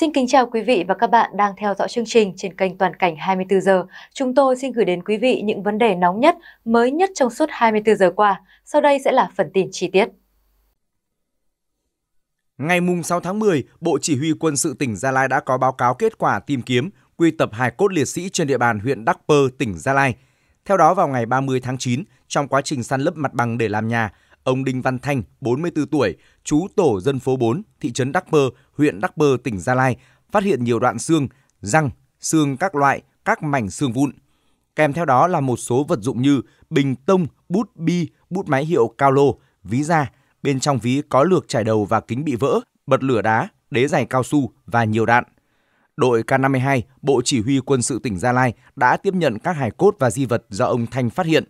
Xin kính chào quý vị và các bạn đang theo dõi chương trình trên kênh Toàn cảnh 24 giờ. Chúng tôi xin gửi đến quý vị những vấn đề nóng nhất, mới nhất trong suốt 24 giờ qua. Sau đây sẽ là phần tin chi tiết. Ngày 6 tháng 10, Bộ Chỉ huy Quân sự tỉnh Gia Lai đã có báo cáo kết quả tìm kiếm, quy tập hài cốt liệt sĩ trên địa bàn huyện Đắc Pơ, tỉnh Gia Lai. Theo đó, vào ngày 30 tháng 9, trong quá trình săn lấp mặt bằng để làm nhà, Ông Đinh Văn Thanh, 44 tuổi, trú tổ dân phố 4, thị trấn Đắc Bơ, huyện Đắc Bơ, tỉnh Gia Lai, phát hiện nhiều đoạn xương, răng, xương các loại, các mảnh xương vụn. Kèm theo đó là một số vật dụng như bình tông, bút bi, bút máy hiệu cao lô, ví da. Bên trong ví có lược trải đầu và kính bị vỡ, bật lửa đá, đế giày cao su và nhiều đạn. Đội K52, Bộ Chỉ huy Quân sự tỉnh Gia Lai đã tiếp nhận các hài cốt và di vật do ông Thanh phát hiện,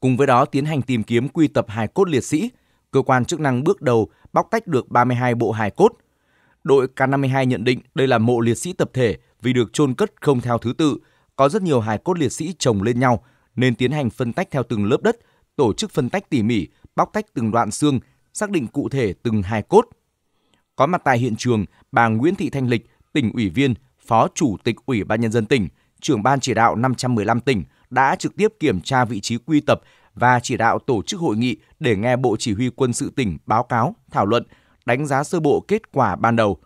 Cùng với đó tiến hành tìm kiếm quy tập hài cốt liệt sĩ, cơ quan chức năng bước đầu bóc tách được 32 bộ hài cốt. Đội K52 nhận định đây là mộ liệt sĩ tập thể vì được chôn cất không theo thứ tự, có rất nhiều hài cốt liệt sĩ chồng lên nhau nên tiến hành phân tách theo từng lớp đất, tổ chức phân tách tỉ mỉ, bóc tách từng đoạn xương, xác định cụ thể từng hài cốt. Có mặt tại hiện trường, bà Nguyễn Thị Thanh Lịch, tỉnh ủy viên, Phó Chủ tịch Ủy ban Nhân dân tỉnh, trưởng ban chỉ đạo 515 tỉnh – đã trực tiếp kiểm tra vị trí quy tập và chỉ đạo tổ chức hội nghị để nghe Bộ Chỉ huy quân sự tỉnh báo cáo, thảo luận, đánh giá sơ bộ kết quả ban đầu.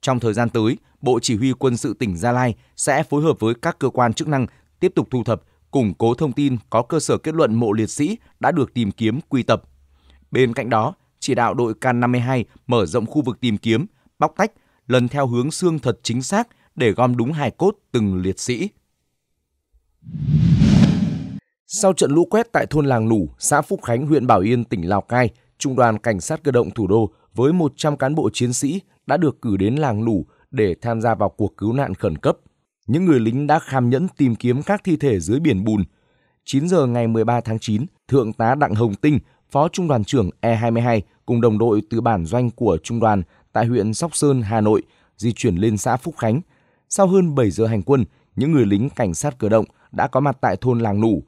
Trong thời gian tới, Bộ Chỉ huy quân sự tỉnh Gia Lai sẽ phối hợp với các cơ quan chức năng tiếp tục thu thập, củng cố thông tin có cơ sở kết luận mộ liệt sĩ đã được tìm kiếm quy tập. Bên cạnh đó, chỉ đạo đội K52 mở rộng khu vực tìm kiếm, bóc tách, lần theo hướng xương thật chính xác để gom đúng hài cốt từng liệt sĩ. Sau trận lũ quét tại thôn Làng Nủ, xã Phúc Khánh, huyện Bảo Yên, tỉnh Lào Cai, Trung đoàn Cảnh sát cơ động thủ đô với 100 cán bộ chiến sĩ đã được cử đến Làng Nủ để tham gia vào cuộc cứu nạn khẩn cấp. Những người lính đã kham nhẫn tìm kiếm các thi thể dưới biển bùn. 9 giờ ngày 13 tháng 9, Thượng tá Đặng Hồng Tinh, Phó Trung đoàn trưởng E22 cùng đồng đội từ bản doanh của Trung đoàn tại huyện Sóc Sơn, Hà Nội di chuyển lên xã Phúc Khánh. Sau hơn 7 giờ hành quân, những người lính cảnh sát cơ động – đã có mặt tại thôn Làng Nủ.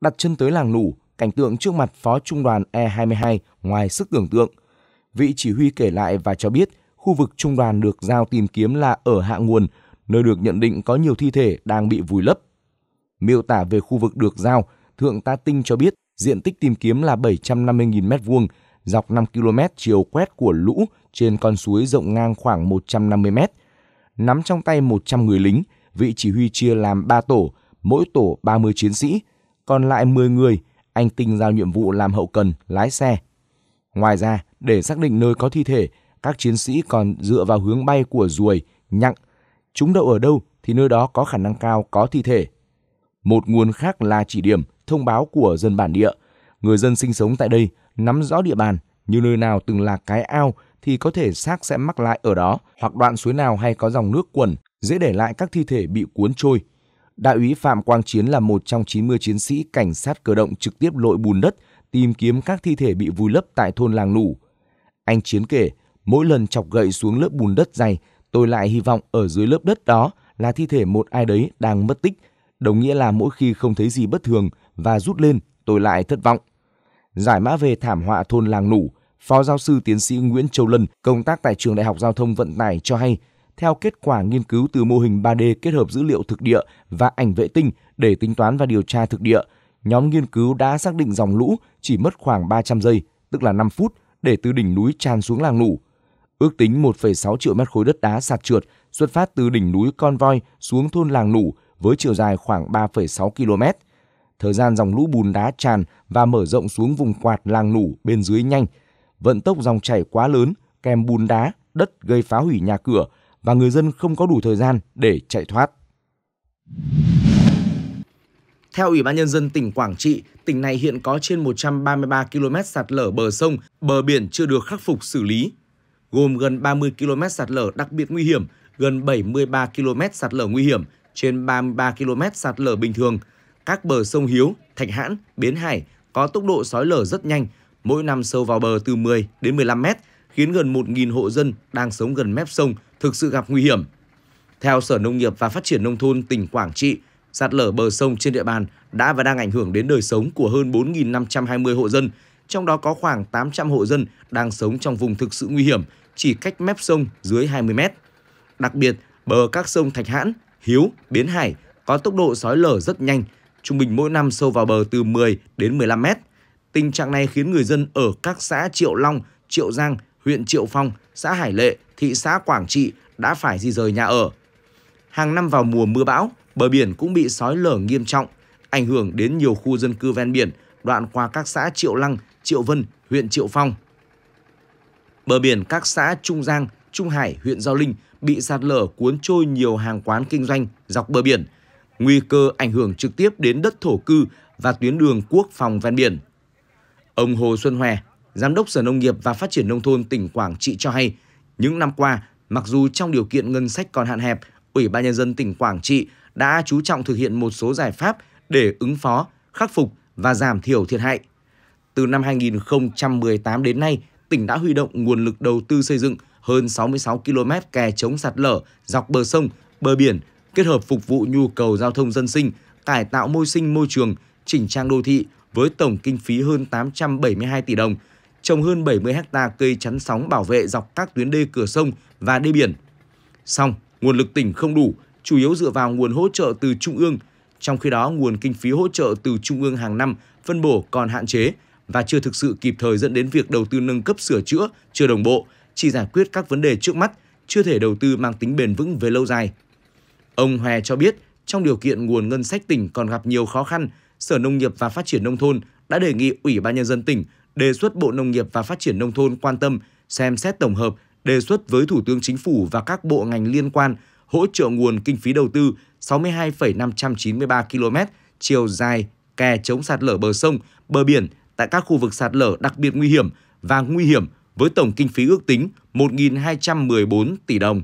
Đặt chân tới Làng Nủ, cảnh tượng trước mặt phó trung đoàn E22 ngoài sức tưởng tượng. Vị chỉ huy kể lại và cho biết khu vực trung đoàn được giao tìm kiếm là ở hạ nguồn, nơi được nhận định có nhiều thi thể đang bị vùi lấp. Miêu tả về khu vực được giao, Thượng tá Tinh cho biết diện tích tìm kiếm là 750.000 m2, dọc 5 km chiều quét của lũ trên con suối rộng ngang khoảng 150 m. Nắm trong tay 100 người lính, vị chỉ huy chia làm 3 tổ, mỗi tổ 30 chiến sĩ, còn lại 10 người, anh Tinh giao nhiệm vụ làm hậu cần, lái xe. Ngoài ra, để xác định nơi có thi thể, các chiến sĩ còn dựa vào hướng bay của ruồi, nhặng. Chúng đậu ở đâu thì nơi đó có khả năng cao có thi thể. Một nguồn khác là chỉ điểm, thông báo của dân bản địa. Người dân sinh sống tại đây nắm rõ địa bàn, như nơi nào từng là cái ao thì có thể xác sẽ mắc lại ở đó, hoặc đoạn suối nào hay có dòng nước quẩn, dễ để lại các thi thể bị cuốn trôi, Đại úy Phạm Quang Chiến là một trong 90 chiến sĩ cảnh sát cơ động trực tiếp lội bùn đất tìm kiếm các thi thể bị vùi lấp tại thôn làng Nủ. Anh Chiến kể, mỗi lần chọc gậy xuống lớp bùn đất dày, tôi lại hy vọng ở dưới lớp đất đó là thi thể một ai đấy đang mất tích, đồng nghĩa là mỗi khi không thấy gì bất thường và rút lên, tôi lại thất vọng. Giải mã về thảm họa thôn làng Nủ, Phó giáo sư tiến sĩ Nguyễn Châu Lân, công tác tại trường Đại học Giao thông Vận tải cho hay, theo kết quả nghiên cứu từ mô hình 3D kết hợp dữ liệu thực địa và ảnh vệ tinh để tính toán và điều tra thực địa, nhóm nghiên cứu đã xác định dòng lũ chỉ mất khoảng 300 giây, tức là 5 phút, để từ đỉnh núi tràn xuống làng lũ. Ước tính 1,6 triệu mét khối đất đá sạt trượt xuất phát từ đỉnh núi Con Voi xuống thôn làng lũ với chiều dài khoảng 3,6 km. Thời gian dòng lũ bùn đá tràn và mở rộng xuống vùng quạt làng lũ bên dưới nhanh. Vận tốc dòng chảy quá lớn, kèm bùn đá, đất gây phá hủy nhà cửa, và người dân không có đủ thời gian để chạy thoát. Theo Ủy ban Nhân dân tỉnh Quảng Trị, tỉnh này hiện có trên 133 km sạt lở bờ sông, bờ biển chưa được khắc phục xử lý, gồm gần 30 km sạt lở đặc biệt nguy hiểm, gần 73 km sạt lở nguy hiểm, trên 33 km sạt lở bình thường. Các bờ sông Hiếu, Thạch Hãn, Bến Hải có tốc độ sói lở rất nhanh, mỗi năm sâu vào bờ từ 10 đến 15 mét, khiến gần 1.000 hộ dân đang sống gần mép sông thực sự gặp nguy hiểm. Theo Sở Nông nghiệp và Phát triển Nông thôn tỉnh Quảng Trị, sạt lở bờ sông trên địa bàn đã và đang ảnh hưởng đến đời sống của hơn 4.520 hộ dân, trong đó có khoảng 800 hộ dân đang sống trong vùng thực sự nguy hiểm, chỉ cách mép sông dưới 20 mét. Đặc biệt, bờ các sông Thạch Hãn, Hiếu, Biến Hải có tốc độ sói lở rất nhanh, trung bình mỗi năm sâu vào bờ từ 10 đến 15 mét. Tình trạng này khiến người dân ở các xã Triệu Long, Triệu Giang, huyện Triệu Phong, xã Hải Lệ thị xã Quảng Trị đã phải di rời nhà ở. Hàng năm vào mùa mưa bão, bờ biển cũng bị sói lở nghiêm trọng, ảnh hưởng đến nhiều khu dân cư ven biển, đoạn qua các xã Triệu Lăng, Triệu Vân, huyện Triệu Phong. Bờ biển các xã Trung Giang, Trung Hải, huyện Giao Linh bị sạt lở cuốn trôi nhiều hàng quán kinh doanh dọc bờ biển, nguy cơ ảnh hưởng trực tiếp đến đất thổ cư và tuyến đường quốc phòng ven biển. Ông Hồ Xuân Hòe, Giám đốc Sở Nông nghiệp và Phát triển Nông thôn tỉnh Quảng Trị cho hay, những năm qua, mặc dù trong điều kiện ngân sách còn hạn hẹp, Ủy ban Nhân dân tỉnh Quảng Trị đã chú trọng thực hiện một số giải pháp để ứng phó, khắc phục và giảm thiểu thiệt hại. Từ năm 2018 đến nay, tỉnh đã huy động nguồn lực đầu tư xây dựng hơn 66 km kè chống sạt lở dọc bờ sông, bờ biển, kết hợp phục vụ nhu cầu giao thông dân sinh, cải tạo môi sinh môi trường, chỉnh trang đô thị với tổng kinh phí hơn 872 tỷ đồng – trồng hơn 70 ha cây chắn sóng bảo vệ dọc các tuyến đê cửa sông và đê biển. Song, nguồn lực tỉnh không đủ, chủ yếu dựa vào nguồn hỗ trợ từ trung ương. Trong khi đó, nguồn kinh phí hỗ trợ từ trung ương hàng năm phân bổ còn hạn chế và chưa thực sự kịp thời dẫn đến việc đầu tư nâng cấp sửa chữa chưa đồng bộ, chỉ giải quyết các vấn đề trước mắt, chưa thể đầu tư mang tính bền vững về lâu dài. Ông Hòe cho biết, trong điều kiện nguồn ngân sách tỉnh còn gặp nhiều khó khăn, Sở Nông nghiệp và Phát triển Nông thôn đã đề nghị Ủy ban Nhân dân tỉnh đề xuất Bộ Nông nghiệp và Phát triển Nông thôn quan tâm, xem xét tổng hợp, đề xuất với Thủ tướng Chính phủ và các bộ ngành liên quan hỗ trợ nguồn kinh phí đầu tư 62,593 km chiều dài kè chống sạt lở bờ sông, bờ biển tại các khu vực sạt lở đặc biệt nguy hiểm và nguy hiểm với tổng kinh phí ước tính 1.214 tỷ đồng.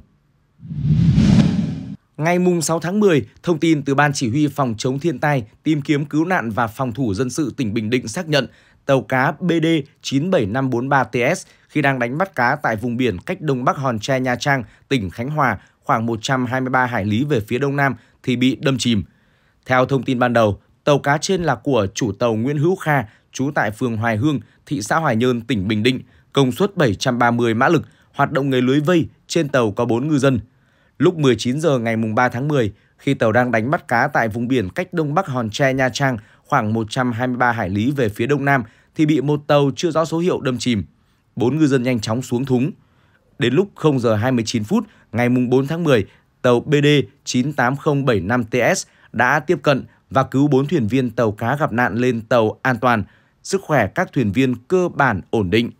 Ngày 6 tháng 10, thông tin từ Ban Chỉ huy Phòng chống thiên tai, tìm kiếm cứu nạn và phòng thủ dân sự tỉnh Bình Định xác nhận tàu cá BD 97543TS khi đang đánh bắt cá tại vùng biển cách đông bắc Hòn Tre Nha Trang, tỉnh Khánh Hòa khoảng 123 hải lý về phía đông nam thì bị đâm chìm. Theo thông tin ban đầu, tàu cá trên là của chủ tàu Nguyễn Hữu Kha, trú tại phường Hoài Hương, thị xã Hoài Nhơn, tỉnh Bình Định, công suất 730 mã lực, hoạt động nghề lưới vây, trên tàu có 4 ngư dân. Lúc 19 giờ ngày 3 tháng 10, khi tàu đang đánh bắt cá tại vùng biển cách đông bắc Hòn Tre Nha Trang khoảng 123 hải lý về phía đông nam thì bị một tàu chưa rõ số hiệu đâm chìm. Bốn ngư dân nhanh chóng xuống thúng. Đến lúc 0 giờ 29 phút ngày 4 tháng 10, tàu BD 98075TS đã tiếp cận và cứu bốn thuyền viên tàu cá gặp nạn lên tàu an toàn. Sức khỏe các thuyền viên cơ bản ổn định.